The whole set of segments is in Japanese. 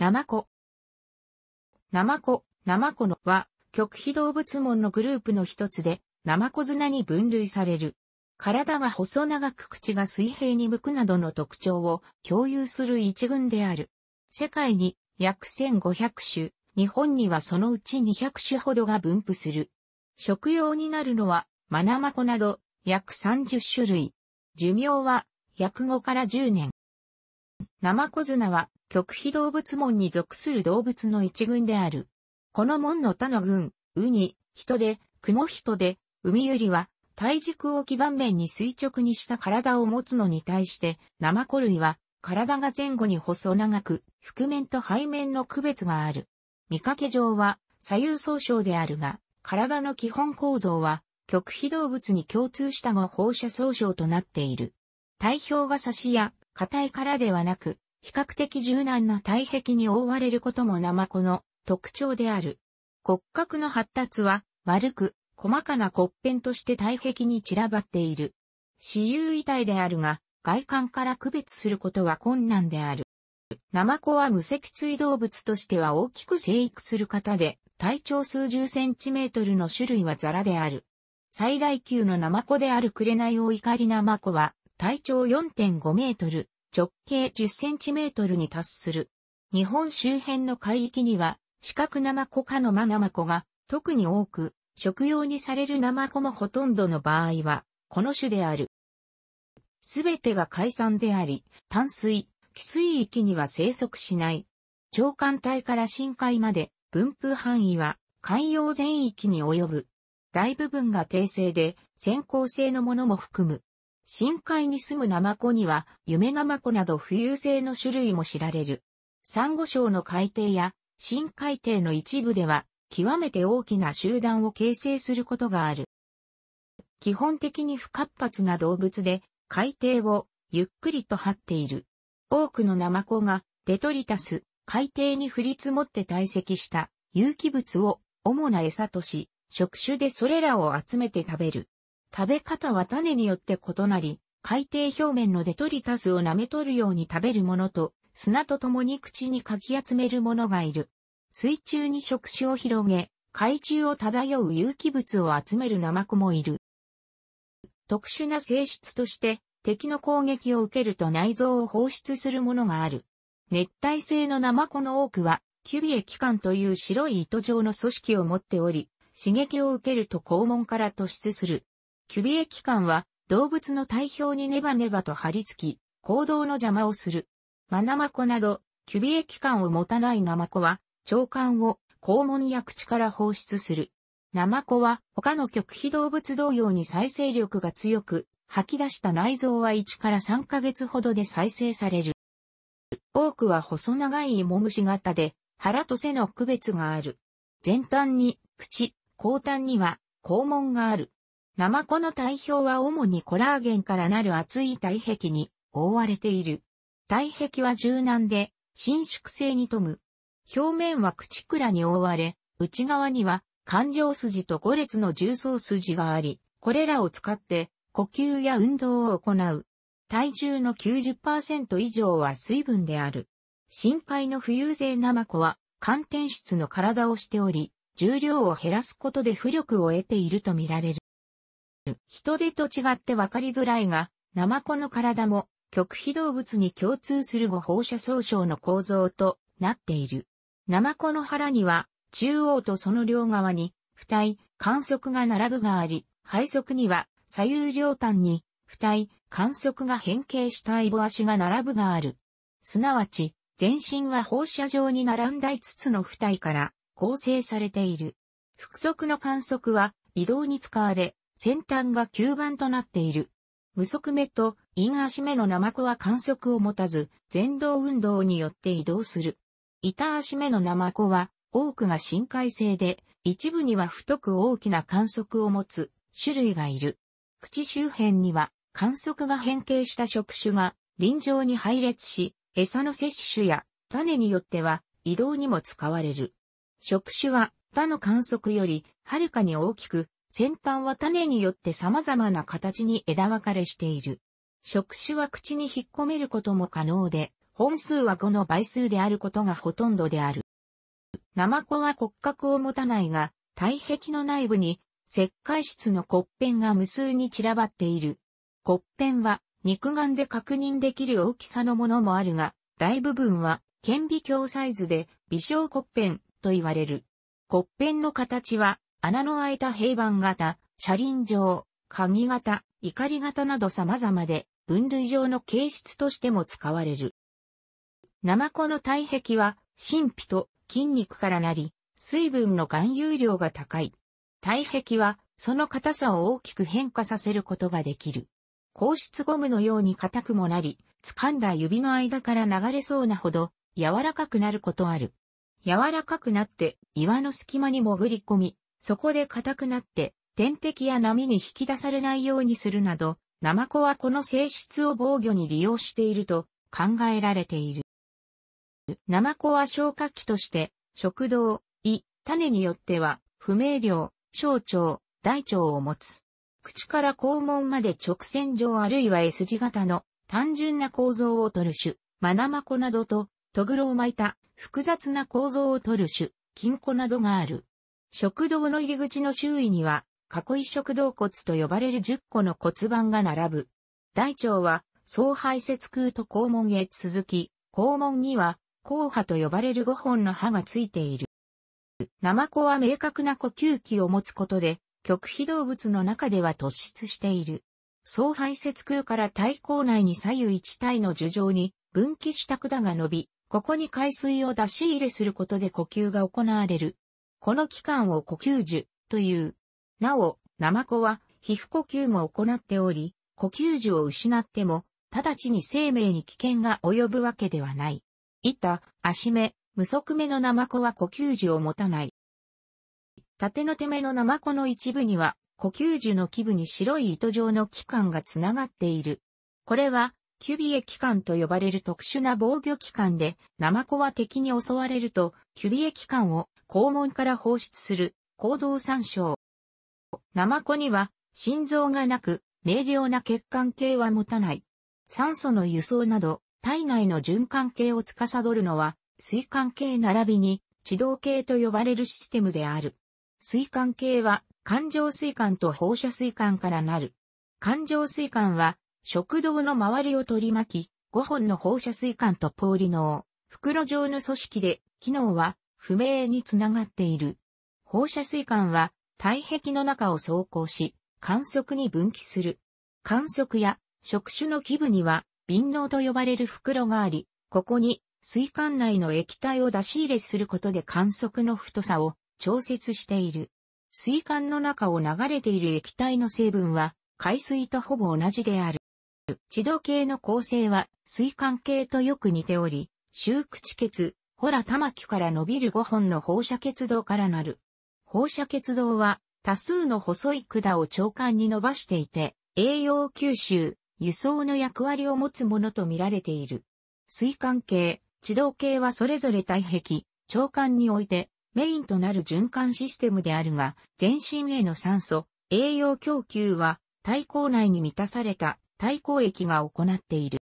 ナマコ。ナマコ、ナマコのは、極秘動物門のグループの一つで、ナマコ綱に分類される。体が細長く口が水平に向くなどの特徴を共有する一群である。世界に約1500種、日本にはそのうち200種ほどが分布する。食用になるのは、マナマコなど約30種類。寿命は約5から10年。ナマコ綱は極秘動物門に属する動物の一群である。この門の他の群、ウニ、ヒトデ、クモデ、ウミユリは、体軸を基盤面に垂直にした体を持つのに対して、ナマコ類は、体が前後に細長く、覆面と背面の区別がある。見かけ上は、左右相称であるが、体の基本構造は、極秘動物に共通した後放射相称となっている。体表が差しや、硬い殻ではなく、比較的柔軟な体壁に覆われることもナマコの特徴である。骨格の発達は丸く細かな骨片として体壁に散らばっている。私有遺体であるが外観から区別することは困難である。ナマコは無脊椎動物としては大きく生育する方で体長数十センチメートルの種類はザラである。最大級のナマコであるクレナオイカリナマコは体長4.5メートル、直径1 0トルに達する。日本周辺の海域には、四角ナマコ科のマナマコが特に多く、食用にされるナマコもほとんどの場合は、この種である。すべてが海産であり、淡水、寄水域には生息しない。長官帯から深海まで分布範囲は海洋全域に及ぶ。大部分が低性で、先行性のものも含む。深海に住むナマコには、夢ナマコなど浮遊性の種類も知られる。サンゴ礁の海底や深海底の一部では、極めて大きな集団を形成することがある。基本的に不活発な動物で、海底をゆっくりと張っている。多くのナマコがデトリタス、海底に降り積もって堆積した有機物を主な餌とし、触手でそれらを集めて食べる。食べ方は種によって異なり、海底表面のデトリタスを舐め取るように食べるものと、砂と共に口にかき集めるものがいる。水中に触手を広げ、海中を漂う有機物を集めるナマコもいる。特殊な性質として、敵の攻撃を受けると内臓を放出するものがある。熱帯性のナマコの多くは、キュビエ器官という白い糸状の組織を持っており、刺激を受けると肛門から突出する。キュビエ器官は動物の体表にネバネバと張り付き、行動の邪魔をする。マナマコなど、キュビエ器官を持たないナマコは、腸管を肛門や口から放出する。ナマコは他の極秘動物同様に再生力が強く、吐き出した内臓は1から3ヶ月ほどで再生される。多くは細長い芋虫型で、腹と背の区別がある。前端に口、後端には肛門がある。ナマコの体表は主にコラーゲンからなる厚い体壁に覆われている。体壁は柔軟で伸縮性に富む。表面は口くらに覆われ、内側には環状筋と五列の重層筋があり、これらを使って呼吸や運動を行う。体重の90%以上は水分である。深海の浮遊性ナマコは寒天質の体をしており、重量を減らすことで浮力を得ているとみられる。人手と違って分かりづらいが、ナマコの体も極秘動物に共通する後放射総称の構造となっている。ナマコの腹には中央とその両側に二体、観測が並ぶがあり、背側には左右両端に二体、観測が変形したイボ足が並ぶがある。すなわち、全身は放射状に並んだ5つの二体から構成されている。複足の観測は移動に使われ、先端が吸盤となっている。無足目と陰足目のナマコは観測を持たず、前動運動によって移動する。板足目のナマコは、多くが深海性で、一部には太く大きな観測を持つ種類がいる。口周辺には、観測が変形した触手が臨場に配列し、餌の摂取や種によっては移動にも使われる。触手は他の観測よりはるかに大きく先端は種によって様々な形に枝分かれしている。触手は口に引っ込めることも可能で、本数は5の倍数であることがほとんどである。ナマコは骨格を持たないが、体壁の内部に石灰質の骨片が無数に散らばっている。骨片は肉眼で確認できる大きさのものもあるが、大部分は顕微鏡サイズで微小骨片と言われる。骨片の形は穴の開いた平板型、車輪状、鍵型、怒り型など様々で、分類上の形質としても使われる。ナマコの体壁は、神秘と筋肉からなり、水分の含有量が高い。体壁は、その硬さを大きく変化させることができる。硬質ゴムのように硬くもなり、掴んだ指の間から流れそうなほど、柔らかくなることある。柔らかくなって岩の隙間に潜り込み、そこで硬くなって、天敵や波に引き出されないようにするなど、ナマコはこの性質を防御に利用していると考えられている。ナマコは消化器として、食道、胃、種によっては、不明瞭、小腸、大腸を持つ。口から肛門まで直線上あるいは S 字型の単純な構造をとる種、マナマコなどと、トグロを巻いた複雑な構造をとる種、金庫などがある。食道の入り口の周囲には、囲い食道骨と呼ばれる10個の骨盤が並ぶ。大腸は、総排泄空と肛門へ続き、肛門には、硬歯と呼ばれる5本の歯がついている。ナマコは明確な呼吸器を持つことで、極秘動物の中では突出している。総排泄空から体口内に左右一体の樹状に分岐した管が伸び、ここに海水を出し入れすることで呼吸が行われる。この器官を呼吸樹という。なお、ナマコは皮膚呼吸も行っており、呼吸樹を失っても、直ちに生命に危険が及ぶわけではない。板、足目、無足目のナマコは呼吸樹を持たない。縦の手目のナマコの一部には、呼吸樹の基部に白い糸状の器官がつながっている。これは、キュビエ器官と呼ばれる特殊な防御器官で、ナマコは敵に襲われると、キュビエ器官を肛門から放出する行動参照。ナマコには心臓がなく、明瞭な血管系は持たない。酸素の輸送など、体内の循環系を司るのは、水管系並びに、地動系と呼ばれるシステムである。水管系は、環状水管と放射水管からなる。環状水管は、食道の周りを取り巻き、5本の放射水管とポーリノー、袋状の組織で、機能は、不明につながっている。放射水管は、体壁の中を走行し、観測に分岐する。観測や触手の基部には、瓶脳と呼ばれる袋があり、ここに水管内の液体を出し入れすることで観測の太さを調節している。水管の中を流れている液体の成分は、海水とほぼ同じである。地度計の構成は水管系とよく似ており、周口血、ほら玉木から伸びる5本の放射鉄道からなる。放射鉄道は多数の細い管を長官に伸ばしていて、栄養吸収、輸送の役割を持つものと見られている。水管系、地動系はそれぞれ体壁、長官においてメインとなる循環システムであるが、全身への酸素、栄養供給は体口内に満たされた体口液が行っている。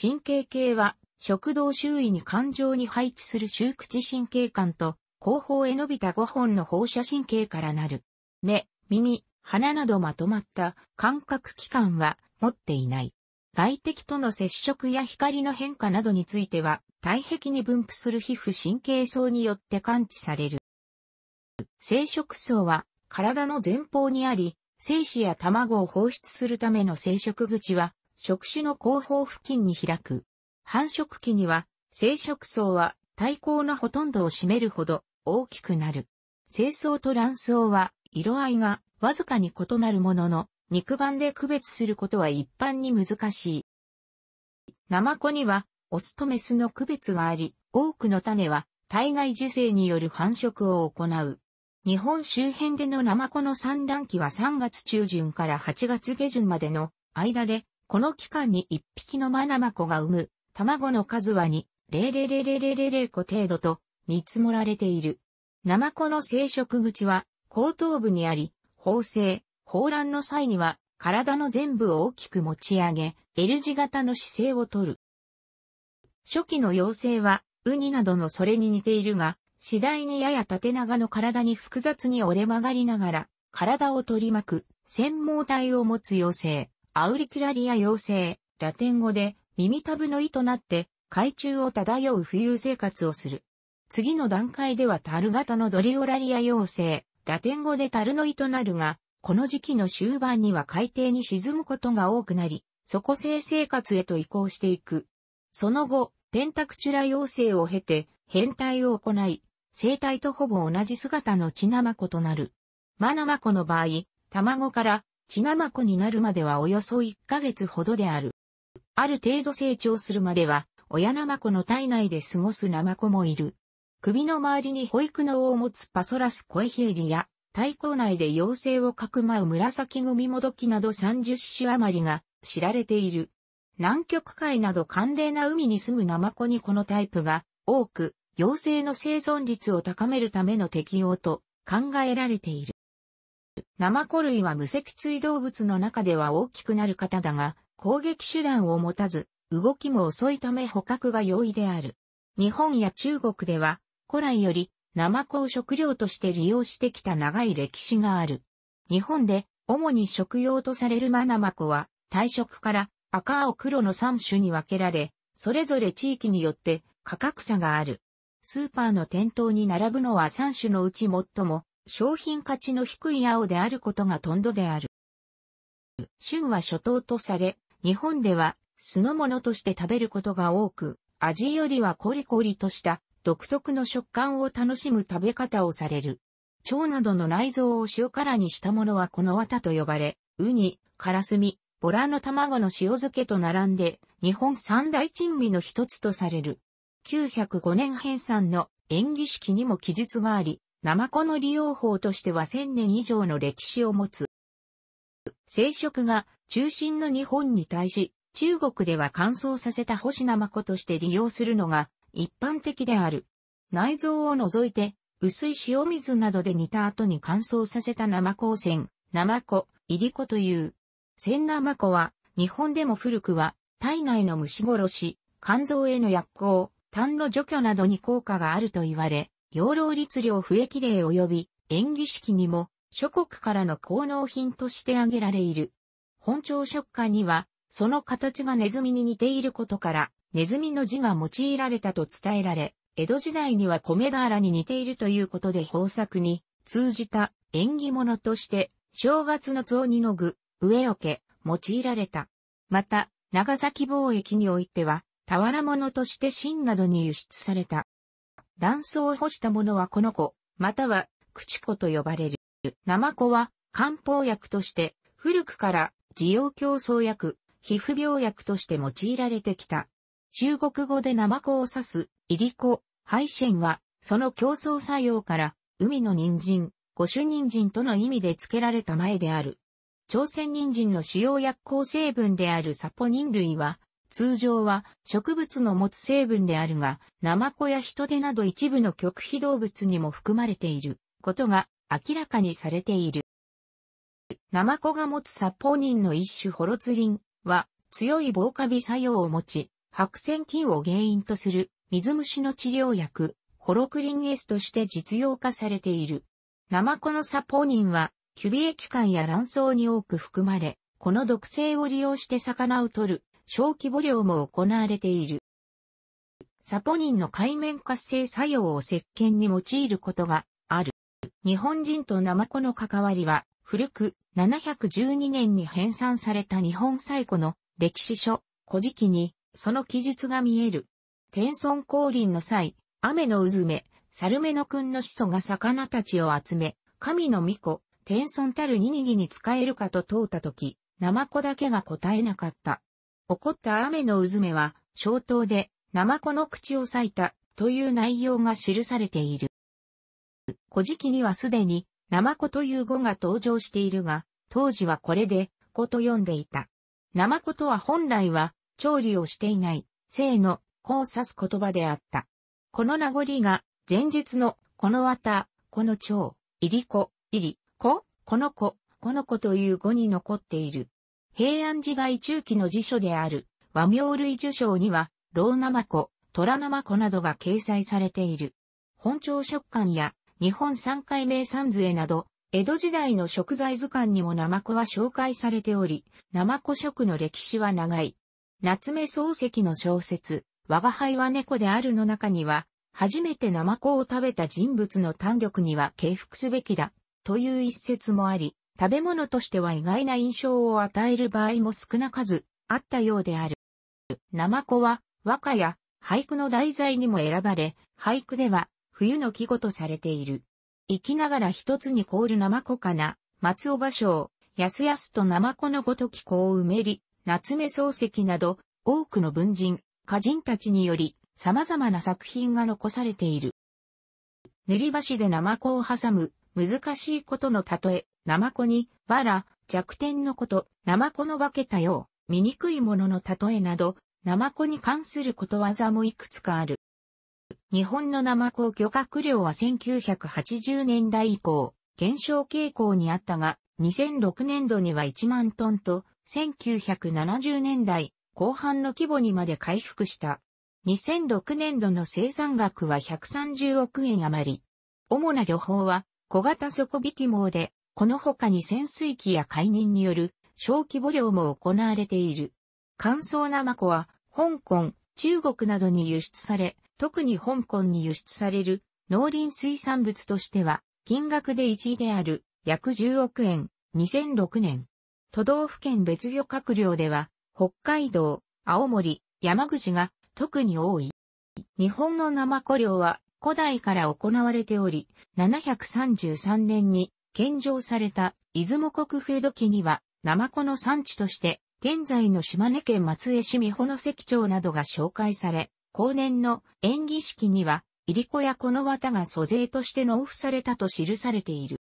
神経系は食道周囲に感情に配置する周口神経管と、後方へ伸びた5本の放射神経からなる。目、耳、鼻などまとまった感覚器官は持っていない。外敵との接触や光の変化などについては、体壁に分布する皮膚神経層によって感知される。生殖層は体の前方にあり、精子や卵を放出するための生殖口は、触手の後方付近に開く。繁殖期には、生殖層は体高のほとんどを占めるほど大きくなる。精巣と卵巣は色合いがわずかに異なるものの、肉眼で区別することは一般に難しい。ナマコには、オスとメスの区別があり、多くの種は体外受精による繁殖を行う。日本周辺でのナマコの産卵期は3月中旬から8月下旬までの間で、この期間に1匹のマナマコが産む卵の数は2、0 0 0 0レレレ個程度と見積もられている。ナマコの生殖口は後頭部にあり、縫製、放卵の際には体の全部を大きく持ち上げ、L 字型の姿勢をとる。初期の幼生は、ウニなどのそれに似ているが、次第にやや縦長の体に複雑に折れ曲がりながら、体を取り巻く、繊毛体を持つ幼生、アウリキュラリア幼生、ラテン語で、耳たぶの胃となって海中を漂う浮遊生活をする。次の段階では樽型のドリオラリア妖精、ラテン語で樽の胃となるが、この時期の終盤には海底に沈むことが多くなり、底性生活へと移行していく。その後、ペンタクチュラ妖精を経て、変態を行い、生態とほぼ同じ姿の血ナマコとなる。マナマコの場合、卵から血ナマコになるまではおよそ1ヶ月ほどである。ある程度成長するまでは、親ナマコの体内で過ごすナマコもいる。首の周りに保育能を持つパソラスコエヒエリや、体鼓内で妖精をかくまう紫組もどきなど30種余りが知られている。南極海など寒冷な海に住むナマコにこのタイプが多く、妖精の生存率を高めるための適用と考えられている。ナマコ類は無脊椎動物の中では大きくなる方だが、攻撃手段を持たず、動きも遅いため捕獲が容易である。日本や中国では、古来より、ナマコを食料として利用してきた長い歴史がある。日本で、主に食用とされるマナマコは、退職から赤青黒の3種に分けられ、それぞれ地域によって価格差がある。スーパーの店頭に並ぶのは3種のうち最も商品価値の低い青であることがとんどである。旬は初頭とされ、日本では酢の物として食べることが多く、味よりはコリコリとした独特の食感を楽しむ食べ方をされる。蝶などの内臓を塩辛にしたものはこの綿と呼ばれ、ウニ、カラスミ、ボラの卵の塩漬けと並んで、日本三大珍味の一つとされる。905年編纂の演技式にも記述があり、ナマコの利用法としては1000年以上の歴史を持つ生殖が中心の日本に対し、中国では乾燥させた星生子として利用するのが一般的である。内臓を除いて、薄い塩水などで煮た後に乾燥させた生光線、生子、入り子という。千生子は、日本でも古くは、体内の虫殺し、肝臓への薬効、痰の除去などに効果があると言われ、養老律令不液令及び、演技式にも諸国からの高能品として挙げられいる。本朝食感には、その形がネズミに似ていることから、ネズミの字が用いられたと伝えられ、江戸時代には米俵に似ているということで豊作に通じた縁起物として、正月の雑煮の具、上桶け、用いられた。また、長崎貿易においては、俵物として芯などに輸出された。断層を干したものはこの子、または、口子と呼ばれる。ナ生子は漢方薬として古くから滋養競争薬、皮膚病薬として用いられてきた。中国語で生子を指す、イリコ、ハイシェンは、その競争作用から、海の人参、五種人参との意味で付けられた前である。朝鮮人参の主要薬効成分であるサポニン類は、通常は植物の持つ成分であるが、ナマコやヒトデなど一部の極秘動物にも含まれていることが明らかにされている。ナマコが持つサポニンの一種ホロツリンは強い防カビ作用を持ち、白癬菌を原因とする水虫の治療薬、ホロクリン S として実用化されている。ナマコのサポニンは、キュビエ期間や卵巣に多く含まれ、この毒性を利用して魚を取る、小規模量も行われている。サポニンの海面活性作用を石鹸に用いることがある。日本人とナマコの関わりは、古く712年に編纂された日本最古の歴史書、古事記に、その記述が見える。天孫降臨の際、雨の渦目、サ猿目の君の始祖が魚たちを集め、神の御子、天孫たるニニギに使えるかと問うたとき、ナマコだけが答えなかった。起こった雨の渦目は、小刀で、ナマコの口を裂いた、という内容が記されている。古事記にはすでに、ナマコという語が登場しているが、当時はこれで、子と呼んでいた。ナマコとは本来は、調理をしていない、生の、子を指す言葉であった。この名残が、前述の、この綿、この蝶、いりこ、いり、子、この子、この子という語に残っている。平安時代中期の辞書である、和名類受賞には、老ナマコ、虎ナマコなどが掲載されている。本朝食感や日本三回名三杖など、江戸時代の食材図鑑にもナマコは紹介されており、ナマコ食の歴史は長い。夏目漱石の小説、我が輩は猫であるの中には、初めてナマコを食べた人物の胆力には敬服すべきだ、という一節もあり、食べ物としては意外な印象を与える場合も少なかず、あったようである。ナマコは、和歌や俳句の題材にも選ばれ、俳句では、冬の季語とされている。生きながら一つに凍る生子かな、松尾芭蕉、やすやすと生子のごとき子を埋めり、夏目漱石など、多くの文人、歌人たちにより、様々な作品が残されている。塗り箸で生子を挟む、難しいことの例え、生子に、わら、弱点のこと、生子の化けたよう、醜いものの例えなど、生子に関することわざもいくつかある。日本のナマコ漁獲量は1980年代以降、減少傾向にあったが、2006年度には1万トンと、1970年代後半の規模にまで回復した。2006年度の生産額は130億円余り。主な漁法は小型底引き網で、この他に潜水機や海人による小規模漁も行われている。乾燥ナマコは香港、中国などに輸出され、特に香港に輸出される農林水産物としては、金額で1位である約10億円、2006年。都道府県別漁閣僚では、北海道、青森、山口が特に多い。日本のナマコ漁は古代から行われており、733年に献上された出雲国風土記には、ナマコの産地として、現在の島根県松江市美保の関町などが紹介され、後年の演技式には、入りこやこの綿が租税として納付されたと記されている。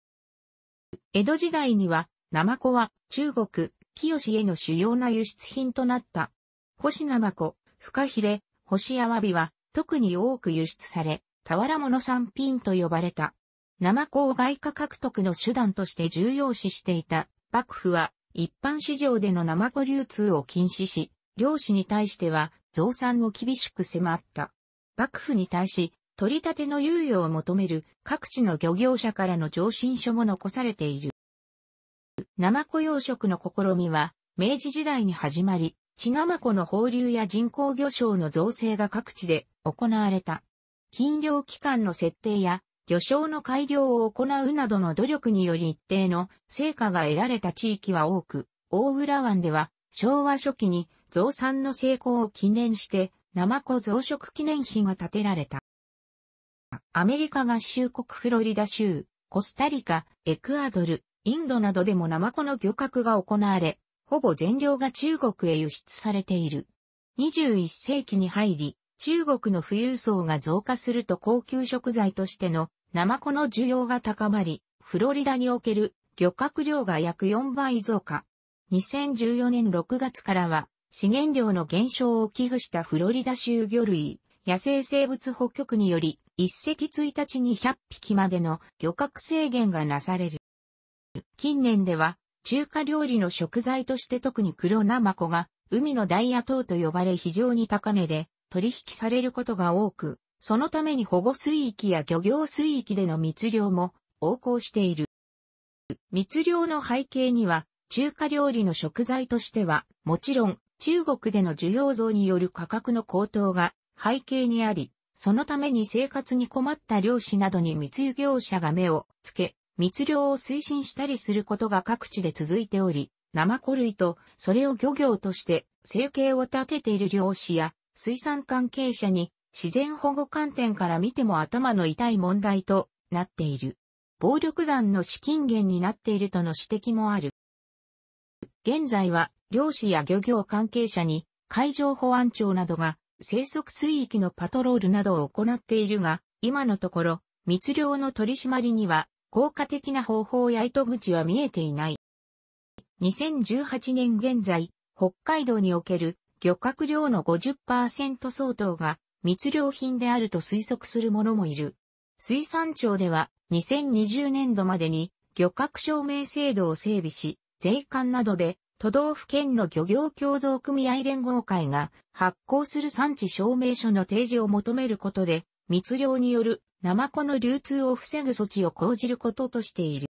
江戸時代には、ナマコは中国、清への主要な輸出品となった。星ナマコ、フカヒレ、星アワビは特に多く輸出され、俵物産品と呼ばれた。ナマコを外貨獲得の手段として重要視していた幕府は一般市場でのナマコ流通を禁止し、漁師に対しては増産を厳しく迫った。幕府に対し、取り立ての猶予を求める各地の漁業者からの上申書も残されている。ナマコ養殖の試みは、明治時代に始まり、血ナマコの放流や人工魚礁の造成が各地で行われた。禁漁期間の設定や、漁礁の改良を行うなどの努力により一定の成果が得られた地域は多く、大浦湾では昭和初期に増産の成功を記念して、ナマコ増殖記念碑が建てられた。アメリカ合衆国フロリダ州、コスタリカ、エクアドル、インドなどでもナマコの漁獲が行われ、ほぼ全量が中国へ輸出されている。21世紀に入り、中国の富裕層が増加すると高級食材としてのナマコの需要が高まり、フロリダにおける漁獲量が約4倍増加。2014年6月からは資源量の減少を危惧したフロリダ州魚類、野生生物保局により、一隻1日に100匹までの漁獲制限がなされる。近年では、中華料理の食材として特に黒ナマコが、海のダイヤ等と呼ばれ非常に高値で取引されることが多く、そのために保護水域や漁業水域での密漁も横行している。密漁の背景には、中華料理の食材としては、もちろん中国での需要増による価格の高騰が背景にあり、そのために生活に困った漁師などに密輸業者が目をつけ、密漁を推進したりすることが各地で続いており、生コ類とそれを漁業として生計を立てている漁師や水産関係者に自然保護観点から見ても頭の痛い問題となっている。暴力団の資金源になっているとの指摘もある。現在は漁師や漁業関係者に海上保安庁などが生息水域のパトロールなどを行っているが、今のところ密漁の取り締まりには効果的な方法や糸口は見えていない。2018年現在、北海道における漁獲量の50%相当が密漁品であると推測する者もいる。水産庁では2020年度までに漁獲証明制度を整備し、税関などで都道府県の漁業協同組合連合会が発行する産地証明書の提示を求めることで、密漁によるナマコの流通を防ぐ措置を講じることとしている。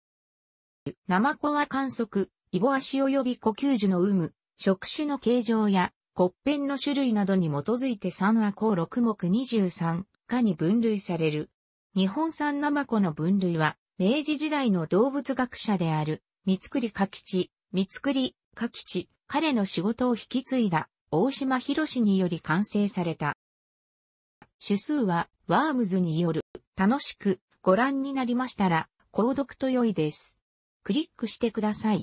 ナマコは観測、イボ足及び呼吸樹の有無、触手の形状や骨片の種類などに基づいて3アコ6目23下に分類される。日本産ナマコの分類は、明治時代の動物学者である、三つ栗柿地、三つ栗下地、彼の仕事を引き継いだ大島博士により完成された。主数はワームズによる楽しくご覧になりましたら購読と良いです。クリックしてください。